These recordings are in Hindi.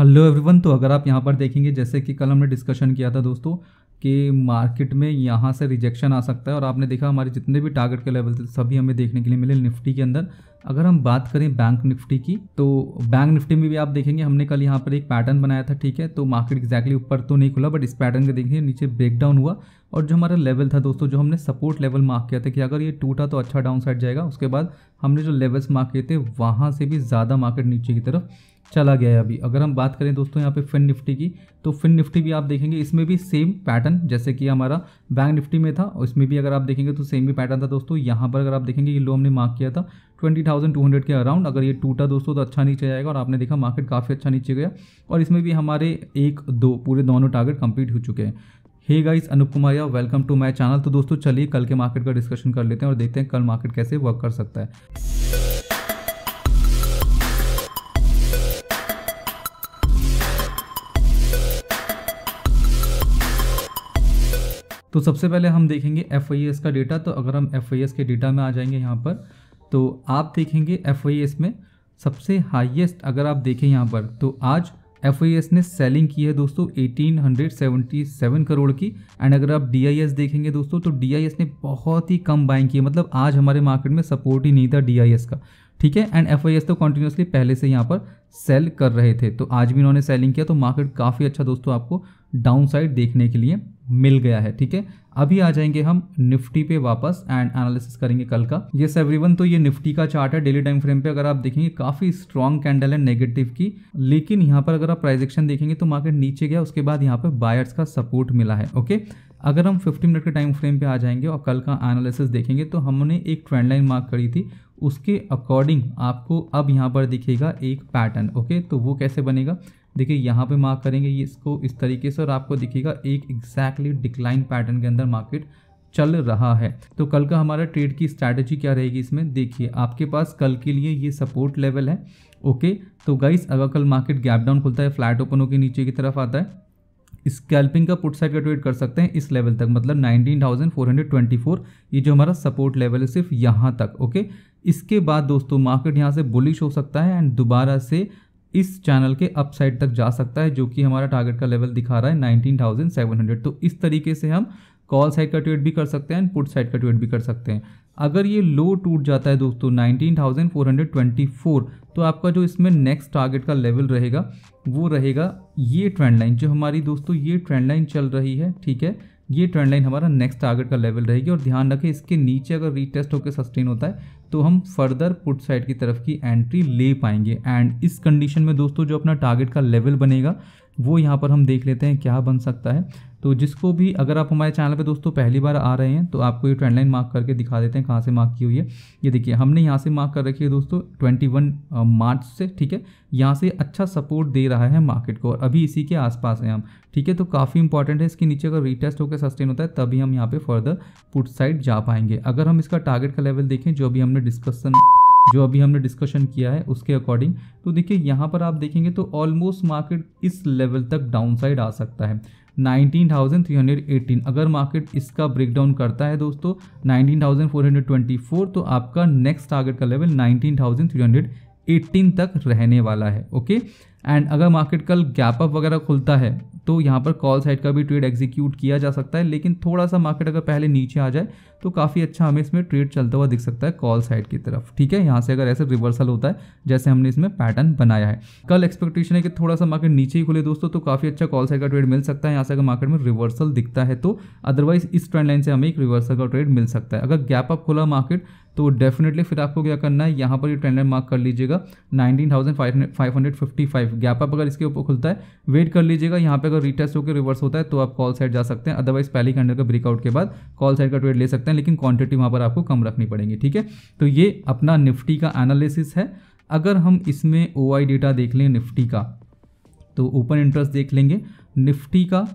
हेलो एवरीवन तो अगर आप यहाँ पर देखेंगे जैसे कि कल हमने डिस्कशन किया था दोस्तों कि मार्केट में यहाँ से रिजेक्शन आ सकता है और आपने देखा हमारे जितने भी टारगेट के लेवल थे सभी हमें देखने के लिए मिले निफ्टी के अंदर अगर हम बात करें बैंक निफ्टी की तो बैंक निफ्टी में भी आप देखेंगे हमने कल यहाँ पर एक पैटर्न बनाया था ठीक है तो मार्केट एग्जैक्टली ऊपर तो नहीं खुला बट इस पैटर्न के देखिए नीचे ब्रेकडाउन हुआ और जो हमारा लेवल था दोस्तों जो हमने सपोर्ट लेवल मार्क किया था कि अगर ये टूटा तो अच्छा डाउन साइड जाएगा उसके बाद हमने जो लेवल्स मार्क किए थे वहाँ से भी ज़्यादा मार्केट नीचे की तरफ चला गया है अभी अगर हम बात करें दोस्तों यहाँ पे फिन निफ्टी की तो फिन निफ्टी भी आप देखेंगे इसमें भी सेम पैटर्न जैसे कि हमारा बैंक निफ्टी में था और इसमें भी अगर आप देखेंगे तो सेम भी पैटर्न था दोस्तों यहाँ पर अगर आप देखेंगे ये लो हमने मार्क किया था 20,200 के अराउंड अगर ये टूटा दोस्तों तो अच्छा नीचे जाएगा और आपने देखा मार्केट काफ़ी अच्छा नीचे गया और इसमें भी हमारे एक दो पूरे दोनों टारगेट कम्प्लीट हो चुके हैं हे गाइस अनूप या वेलकम टू माय चैनल तो दोस्तों चलिए कल के मार्केट का डिस्कशन कर लेते हैं और देखते हैं कल मार्केट कैसे वर्क कर सकता है तो सबसे पहले हम देखेंगे एफ का डेटा तो अगर हम एफ के डेटा में आ जाएंगे यहाँ पर तो आप देखेंगे एफ में सबसे हाईएस्ट अगर आप देखें यहाँ पर तो आज एफ ने सेलिंग की है दोस्तों 1877 करोड़ की एंड अगर आप डी देखेंगे दोस्तों तो डी ने बहुत ही कम बाइंग की है मतलब आज हमारे मार्केट में सपोर्ट ही नहीं था डी का ठीक है एंड एफ तो कंटिन्यूसली पहले से यहाँ पर सेल कर रहे थे तो आज भी इन्होंने सेलिंग किया तो मार्केट काफ़ी अच्छा दोस्तों आपको डाउन साइड देखने के लिए मिल गया है ठीक है अभी आ जाएंगे हम निफ्टी पे वापस एंड एनालिसिस करेंगे कल का ये सेवरीवन तो ये निफ्टी का चार्ट है डेली टाइम फ्रेम पे अगर आप देखेंगे काफी स्ट्रॉन्ग कैंडल है नेगेटिव की लेकिन यहाँ पर अगर आप प्राइजेक्शन देखेंगे तो मार्केट नीचे गया उसके बाद यहाँ पर बायर्स का सपोर्ट मिला है ओके अगर हम फिफ्टी मिनट के टाइम फ्रेम पे आ जाएंगे और कल का एनालिसिस देखेंगे तो हमने एक ट्रेंड लाइन मार्क करी थी उसके अकॉर्डिंग आपको अब यहाँ पर दिखेगा एक पैटर्न ओके तो वो कैसे बनेगा देखिए यहाँ पे मार्क करेंगे ये इसको इस तरीके से और आपको दिखेगा एक एग्जैक्टली डिक्लाइन पैटर्न के अंदर मार्केट चल रहा है तो कल का हमारा ट्रेड की स्ट्रैटेजी क्या रहेगी इसमें देखिए आपके पास कल के लिए ये सपोर्ट लेवल है ओके तो गाइस अगर कल मार्केट गैप डाउन खुलता है फ्लैट ओपन होकर नीचे की तरफ आता है स्कैल्पिंग का पुट साइड का ट्रेड कर सकते हैं इस लेवल तक मतलब 19,424 ये जो हमारा सपोर्ट लेवल है सिर्फ यहाँ तक ओके इसके बाद दोस्तों मार्केट यहाँ से बुलिश हो सकता है एंड दोबारा से इस चैनल के अप साइड तक जा सकता है जो कि हमारा टारगेट का लेवल दिखा रहा है 19,700 तो इस तरीके से हम कॉल साइड का ट्रेड भी कर सकते हैं पुट साइड का ट्रेड भी कर सकते हैं अगर ये लो टूट जाता है दोस्तों 19,424 तो आपका जो इसमें नेक्स्ट टारगेट का लेवल रहेगा वो रहेगा ये ट्रेंड लाइन जो हमारी दोस्तों ये ट्रेंड लाइन चल रही है ठीक है ये ट्रेंड लाइन हमारा नेक्स्ट टारगेट का लेवल रहेगी और ध्यान रखें इसके नीचे अगर रीटेस्ट होकर सस्टेन होता है तो हम फर्दर पुट साइड की तरफ की एंट्री ले पाएंगे एंड इस कंडीशन में दोस्तों जो अपना टारगेट का लेवल बनेगा वो यहाँ पर हम देख लेते हैं क्या बन सकता है तो जिसको भी अगर आप हमारे चैनल पे दोस्तों पहली बार आ रहे हैं तो आपको ये ट्रेंड लाइन मार्क करके दिखा देते हैं कहाँ से मार्क की हुई है ये देखिए हमने यहाँ से मार्क कर रखी है दोस्तों वन मार्च से ठीक है यहाँ से अच्छा सपोर्ट दे रहा है मार्केट को और अभी इसी के आसपास हैं हम ठीक है तो काफ़ी इंपॉर्टेंट है इसके नीचे अगर रीटेस्ट होकर सस्टेन होता है तभी हम यहाँ पर फर्दर पुट साइड जा पाएंगे अगर हम इसका टारगेट का लेवल देखें जो अभी हमने डिस्कशन जो अभी हमने डिस्कशन किया है उसके अकॉर्डिंग तो देखिए यहाँ पर आप देखेंगे तो ऑलमोस्ट मार्केट इस लेवल तक डाउनसाइड आ सकता है 19,318 अगर मार्केट इसका ब्रेक डाउन करता है दोस्तों 19,424 तो आपका नेक्स्ट टारगेट का लेवल 19,318 तक रहने वाला है ओके एंड अगर मार्केट कल गैप अप वगैरह खुलता है तो यहाँ पर कॉल साइड का भी ट्रेड एग्जीक्यूट किया जा सकता है लेकिन थोड़ा सा मार्केट अगर पहले नीचे आ जाए तो काफ़ी अच्छा हमें इसमें ट्रेड चलता हुआ दिख सकता है कॉल साइड की तरफ ठीक है यहाँ से अगर ऐसे रिवर्सल होता है जैसे हमने इसमें पैटर्न बनाया है कल एक्सपेक्टेशन है कि थोड़ा सा मार्केट नीचे ही खुले दोस्तों तो काफ़ी अच्छा कॉल साइड का ट्रेड मिल सकता है यहाँ से अगर मार्केट में रिवर्सल दिखता है तो अदरवाइज इस ट्रेंड लाइन से हमें एक रिवर्सल का ट्रेड मिल सकता है अगर गैप अप खुला मार्केट तो डेफिनेटली फिर आपको क्या करना है यहाँ पर ये ट्रेंड लाइन मार्क कर लीजिएगा nineteen thousand five hundred fifty five gap up अगर इसके ऊपर खुलता है वेट कर लीजिएगा यहाँ पे अगर रिटेस्ट होकर रिवर्स होता है तो आप कॉल साइड जा सकते हैं अदरवाइज पहली कैंडल का ब्रेकआउट के बाद कॉल साइड का ट्रेड ले सकते हैं लेकिन क्वांटिटी वहाँ पर आपको कम रखनी पड़ेगी ठीक है तो ये अपना निफ्टी का एनालिसिस है अगर हम इसमें ओ डेटा देख लें निफ्टी का तो ओपन इंटरेस्ट देख लेंगे निफ्टी का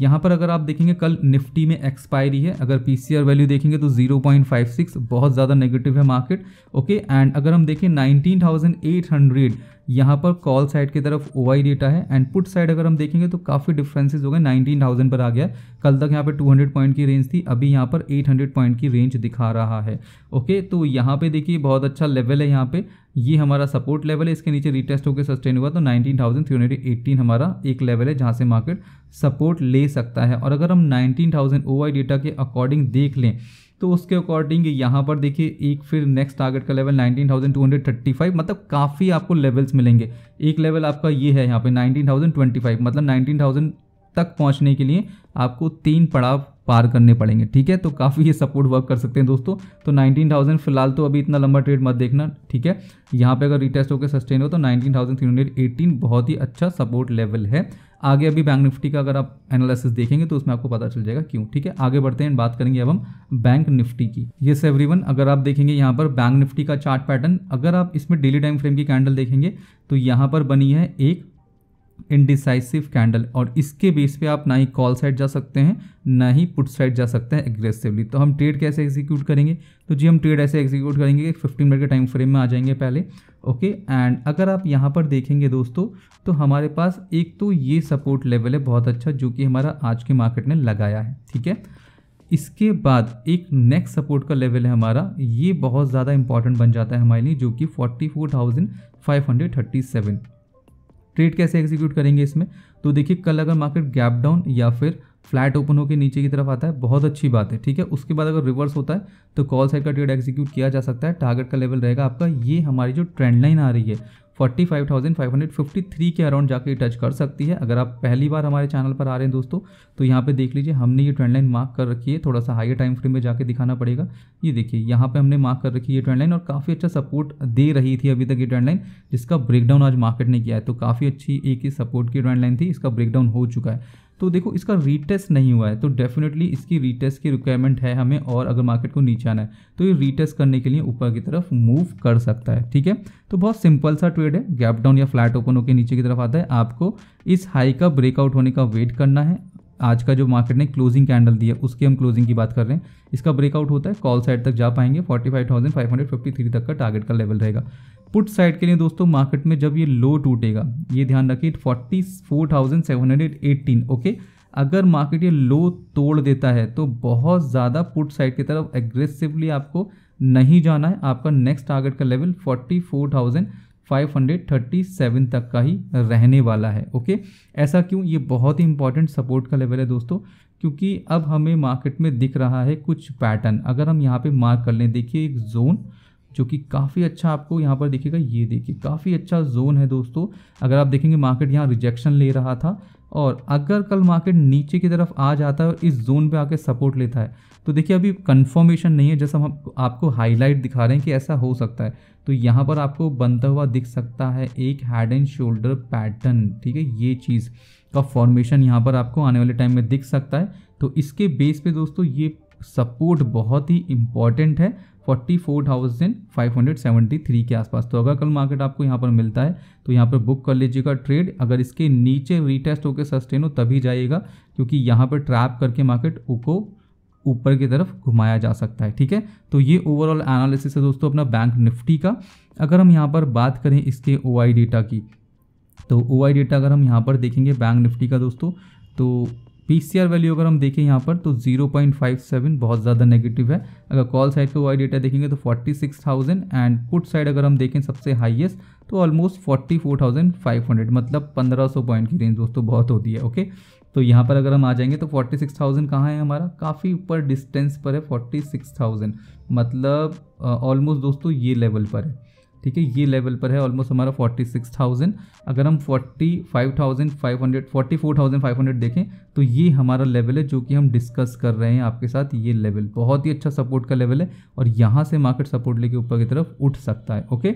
यहाँ पर अगर आप देखेंगे कल निफ्टी में एक्सपायरी है अगर पी वैल्यू देखेंगे तो 0.56 बहुत ज़्यादा नेगेटिव है मार्केट ओके एंड अगर हम देखें 19,800 यहाँ पर कॉल साइड की तरफ ओ डेटा है एंड पुट साइड अगर हम देखेंगे तो काफ़ी डिफरेंसेस हो गए 19,000 पर आ गया कल तक यहाँ पर 200 पॉइंट की रेंज थी अभी यहाँ पर 800 पॉइंट की रेंज दिखा रहा है ओके तो यहाँ पे देखिए बहुत अच्छा लेवल है यहाँ पे ये हमारा सपोर्ट लेवल है इसके नीचे रिटेस्ट होकर सस्टेन हुआ तो 19,318 हमारा एक लेवल है जहाँ से मार्केट सपोर्ट ले सकता है और अगर हम 19,000 आई डेटा के अकॉर्डिंग देख लें तो उसके अकॉर्डिंग यहाँ पर देखिए एक फिर नेक्स्ट टारगेट का लेवल 19,235 मतलब काफ़ी आपको लेवल्स मिलेंगे एक लेवल आपका ये है यहाँ पे 19,025 मतलब 19,000 तक पहुंचने के लिए आपको तीन पड़ाव पार करने पड़ेंगे ठीक है तो काफ़ी ये सपोर्ट वर्क कर सकते हैं दोस्तों तो 19,000 फिलहाल तो अभी इतना लंबा ट्रेड मत देखना ठीक है यहाँ पे अगर रिटेस्ट होकर सस्टेन हो तो 19,318 बहुत ही अच्छा सपोर्ट लेवल है आगे अभी बैंक निफ्टी का अगर आप एनालिसिस देखेंगे तो उसमें आपको पता चल जाएगा क्यों ठीक है आगे बढ़ते हैं बात करेंगे अब हम बैंक निफ्टी की ये सेवरी अगर आप देखेंगे यहाँ पर बैंक निफ्टी का चार्ट पैटर्न अगर आप इसमें डेली टाइम फ्रेम की कैंडल देखेंगे तो यहाँ पर बनी है एक इनडिसाइसिव कैंडल और इसके बेस पे आप ना ही कॉल साइड जा सकते हैं ना ही पुट साइड जा सकते हैं एग्रेसिवली तो हम ट्रेड कैसे एग्जीक्यूट करेंगे तो जी हम ट्रेड ऐसे एग्जीक्यूट करेंगे कि फिफ्टीन मिनट के टाइम फ्रेम में आ जाएंगे पहले ओके एंड अगर आप यहाँ पर देखेंगे दोस्तों तो हमारे पास एक तो ये सपोर्ट लेवल है बहुत अच्छा जो कि हमारा आज के मार्केट ने लगाया है ठीक है इसके बाद एक नेक्स्ट सपोर्ट का लेवल है हमारा ये बहुत ज़्यादा इंपॉर्टेंट बन जाता है हमारे लिए जो कि forty four thousand five hundred thirty seven trade कैसे एग्जीक्यूट करेंगे इसमें तो देखिए कल अगर मार्केट गैप डाउन या फिर फ्लैट ओपन होकर नीचे की तरफ आता है बहुत अच्छी बात है ठीक है उसके बाद अगर रिवर्स होता है तो कॉल साइड का ट्रेड एग्जीक्यूट किया जा सकता है टारगेट का लेवल रहेगा आपका ये हमारी जो ट्रेंड लाइन आ रही है 45,553 five thousand five hundred fifty three के अराउंड जाके टच कर सकती है अगर आप पहली बार हमारे चैनल पर आ रहे हैं दोस्तों तो यहाँ पे देख लीजिए हमने ये ट्रेंड लाइन मार्क कर रखी है थोड़ा सा हाई टाइम फ्रेम में जाके दिखाना पड़ेगा ये देखिए यहाँ पे हमने मार्क कर रखी है ट्रेंड लाइन और काफ़ी अच्छा सपोर्ट दे रही थी अभी तक ये ट्रेंड लाइन जिसका ब्रेकडाउन आज मार्केट ने किया है तो काफ़ी अच्छी एक ही सपोर्ट की ट्रेंड लाइन थी इसका ब्रेकडाउन हो चुका है तो देखो इसका रीटेस्ट नहीं हुआ है तो डेफिनेटली इसकी रीटेस्ट की रिक्वायरमेंट है हमें और अगर मार्केट को नीचे आना है तो ये रीटेस्ट करने के लिए ऊपर की तरफ मूव कर सकता है ठीक है तो बहुत सिंपल सा ट्रेड है गैप डाउन या फ्लैट ओपन होकर नीचे की तरफ आता है आपको इस हाई का ब्रेकआउट होने का वेट करना है आज का जो मार्केट ने क्लोजिंग कैंडल दिया उसकी हम क्लोजिंग की बात कर रहे हैं इसका ब्रेकआउट होता है कॉल साइड तक जा पाएंगे 45,553 तक का टारगेट का लेवल रहेगा पुट साइड के लिए दोस्तों मार्केट में जब ये लो टूटेगा ये ध्यान रखिए forty four thousand seven hundred eighteen okay अगर मार्केट ये लो तोड़ देता है तो बहुत ज़्यादा पुट साइड की तरफ एग्रेसिवली आपको नहीं जाना है आपका नेक्स्ट टारगेट का लेवल फोर्टी फोर थाउजेंड तक का ही रहने वाला है ओके ऐसा क्यों ये बहुत ही इंपॉर्टेंट सपोर्ट का लेवल है दोस्तों क्योंकि अब हमें मार्केट में दिख रहा है कुछ पैटर्न अगर हम यहाँ पे मार्क कर लें देखिए एक जोन जो कि काफ़ी अच्छा आपको यहाँ पर दिखेगा ये देखिए काफ़ी अच्छा जोन है दोस्तों अगर आप देखेंगे मार्केट यहाँ रिजेक्शन ले रहा था और अगर कल मार्केट नीचे की तरफ आ जाता है और इस जोन पे आके सपोर्ट लेता है तो देखिए अभी कंफर्मेशन नहीं है जैसा हम आपको हाईलाइट दिखा रहे हैं कि ऐसा हो सकता है तो यहाँ पर आपको बनता हुआ दिख सकता है एक हेड एंड शोल्डर पैटर्न ठीक है ये चीज़ का फॉर्मेशन यहाँ पर आपको आने वाले टाइम में दिख सकता है तो इसके बेस पर दोस्तों ये सपोर्ट बहुत ही इम्पॉर्टेंट है forty four thousand five hundred seventy three के आसपास तो अगर कल मार्केट आपको यहाँ पर मिलता है तो यहाँ पर बुक कर लीजिएगा ट्रेड अगर इसके नीचे रिटेस्ट होकर सस्टेन हो तभी जाइएगा क्योंकि यहाँ पर ट्रैप करके मार्केट को ऊपर की तरफ घुमाया जा सकता है ठीक है तो ये ओवरऑल एनालिसिस है दोस्तों अपना बैंक निफ्टी का अगर हम यहाँ पर बात करें इसके ओ डेटा की तो ओ डेटा अगर हम यहाँ पर देखेंगे बैंक निफ्टी का दोस्तों तो पी वैल्यू अगर हम देखें यहाँ पर तो 0.57 बहुत ज़्यादा नेगेटिव है अगर कॉल साइड का वाई डेटा देखेंगे तो 46,000 एंड पुट साइड अगर हम देखें सबसे हाईएस्ट तो ऑलमोस्ट 44,500 मतलब 1500 पॉइंट की रेंज दोस्तों बहुत होती है ओके तो यहाँ पर अगर हम आ जाएंगे तो 46,000 कहाँ है हमारा काफ़ी ऊपर डिस्टेंस पर है 46,000 मतलब ऑलमोस्ट दोस्तों ये लेवल पर है ठीक है ये लेवल पर है ऑलमोस्ट हमारा 46,000 अगर हम 45,500 44,500 देखें तो ये हमारा लेवल है जो कि हम डिस्कस कर रहे हैं आपके साथ ये लेवल बहुत ही अच्छा सपोर्ट का लेवल है और यहाँ से मार्केट सपोर्ट लेके ऊपर की तरफ उठ सकता है ओके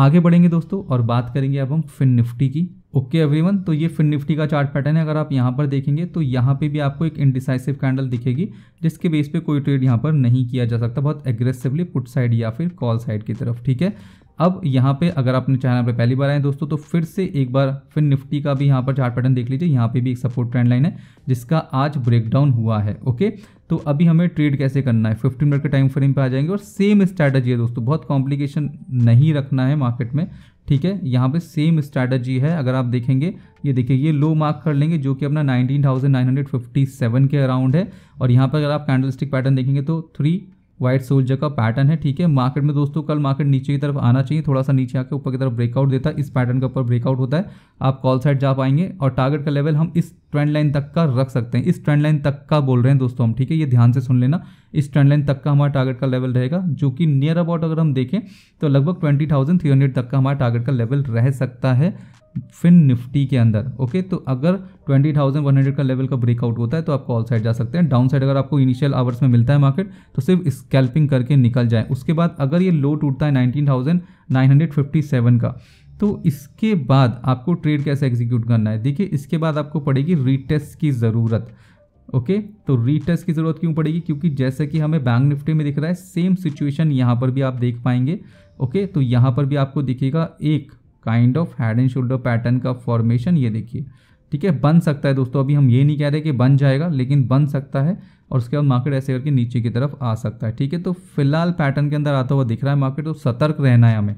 आगे बढ़ेंगे दोस्तों और बात करेंगे अब हम फिन निफ्टी की ओके okay एवरीवन तो ये फिन निफ्टी का चार्ट पैटर्न है अगर आप यहाँ पर देखेंगे तो यहाँ पे भी आपको एक इंडिसाइसिव कैंडल दिखेगी जिसके बेस पे कोई ट्रेड यहाँ पर नहीं किया जा सकता बहुत एग्रेसिवली पुट साइड या फिर कॉल साइड की तरफ ठीक है अब यहाँ पे अगर आपने चैनल पे पहली बार आए दोस्तों तो फिर से एक बार फिर निफ्टी का भी यहाँ पर चार्ट पैटर्न देख लीजिए यहाँ पे भी एक सपोर्ट ट्रेंड लाइन है जिसका आज ब्रेकडाउन हुआ है ओके तो अभी हमें ट्रेड कैसे करना है 15 मिनट के टाइम फ्रेम पे आ जाएंगे और सेम स्ट्रैटेजी है दोस्तों बहुत कॉम्प्लिकेशन नहीं रखना है मार्केट में ठीक है यहाँ पे सेम स्ट्रैटेजी है अगर आप देखेंगे ये देखिए ये लो मार्क कर लेंगे जो कि अपना 19,957 के अराउंड है और यहाँ पर अगर आप कैंडलस्टिक पैटर्न देखेंगे तो थ्री व्हाइट सोल्जर का पैटर्न है ठीक है मार्केट में दोस्तों कल मार्केट नीचे की तरफ आना चाहिए थोड़ा सा नीचे आके ऊपर की तरफ ब्रेकआउट देता है इस पैटर्न के ऊपर ब्रेकआउट होता है आप कॉल साइड जा पाएंगे और टारगेट का लेवल हम इस ट्रेंड लाइन तक का रख सकते हैं इस ट्रेंड लाइन तक का बोल रहे हैं दोस्तों हम ठीक है ये ध्यान से सुन लेना इस ट्रेंड लाइन तक का हमारा टारगेट का लेवल रहेगा जो कि नियर अबाउट अगर हम देखें तो लगभग ट्वेंटी थाउजेंड थ्री हंड्रेड तक का हमारा टारगेट का लेवल रह सकता है फिन निफ्टी के अंदर ओके तो अगर 20,100 का लेवल का ब्रेकआउट होता है तो आप कॉल साइड जा सकते हैं डाउन साइड अगर आपको इनिशियल आवर्स में मिलता है मार्केट तो सिर्फ स्कैल्पिंग करके निकल जाए उसके बाद अगर ये लो टूटता है सेवन का तो इसके बाद आपको ट्रेड कैसे एग्जीक्यूट करना है देखिए इसके बाद आपको पड़ेगी रीटेस्ट की ज़रूरत ओके तो रीटेस्ट की ज़रूरत क्यों पड़ेगी क्योंकि जैसे कि हमें बैंक निफ्टी में दिख रहा है सेम सिचुएशन यहाँ पर भी आप देख पाएंगे ओके तो यहाँ पर भी आपको दिखेगा एक kind of head and shoulder pattern का फॉर्मेशन ये देखिए ठीक है बन सकता है दोस्तों अभी हम ये नहीं कह रहे कि बन जाएगा लेकिन बन सकता है और उसके बाद मार्केट ऐसे करके नीचे की तरफ आ सकता है ठीक है तो फिलहाल पैटर्न के अंदर आता हुआ दिख रहा है मार्केट तो सतर्क रहना है हमें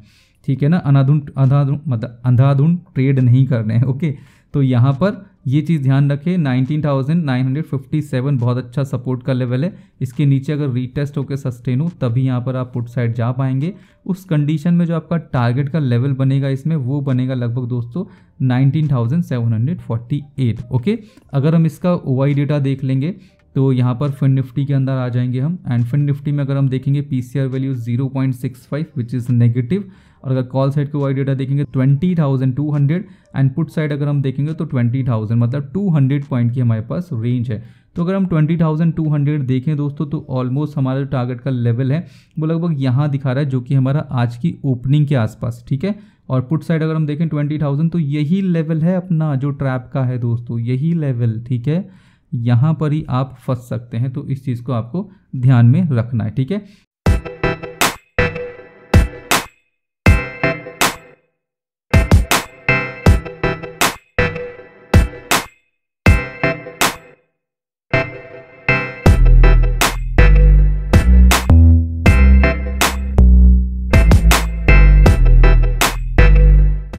ठीक है ना अनाधुन अंधाधुन मतलब अंधाधुन ट्रेड नहीं करने हैं ओके तो यहाँ पर ये चीज़ ध्यान रखें nineteen thousand nine hundred fifty seven बहुत अच्छा सपोर्ट का लेवल है इसके नीचे अगर रीटेस्ट होकर सस्टेन हो तभी यहाँ पर आप पुट साइड जा पाएंगे उस कंडीशन में जो आपका टारगेट का लेवल बनेगा इसमें वो बनेगा लगभग दोस्तों nineteen thousand seven hundred forty eight okay अगर हम इसका ओ डेटा देख लेंगे तो यहाँ पर फिन निफ्टी के अंदर आ जाएंगे हम एंड फिन निफ्टी में अगर हम देखेंगे P C R value zero point six five which is negative और अगर कॉल साइड के वाई डेटा देखेंगे twenty thousand two hundred and put side अगर हम देखेंगे तो ट्वेंटी थाउजेंड मतलब टू हंड्रेड पॉइंट की हमारे पास रेंज है तो अगर हम ट्वेंटी थाउजेंड टू हंड्रेड देखें दोस्तों तो ऑलमोस्ट हमारा जो टारगेट का लेवल है वो लगभग यहाँ दिखा रहा है जो कि हमारा आज की ओपनिंग के आसपास ठीक है और पुट साइड अगर हम देखें ट्वेंटी थाउजेंड तो यही लेवल है अपना जो ट्रैप का है दोस्तों यही लेवल ठीक है यहाँ पर ही आप फंस सकते हैं तो इस चीज़ को आपको ध्यान में रखना है ठीक है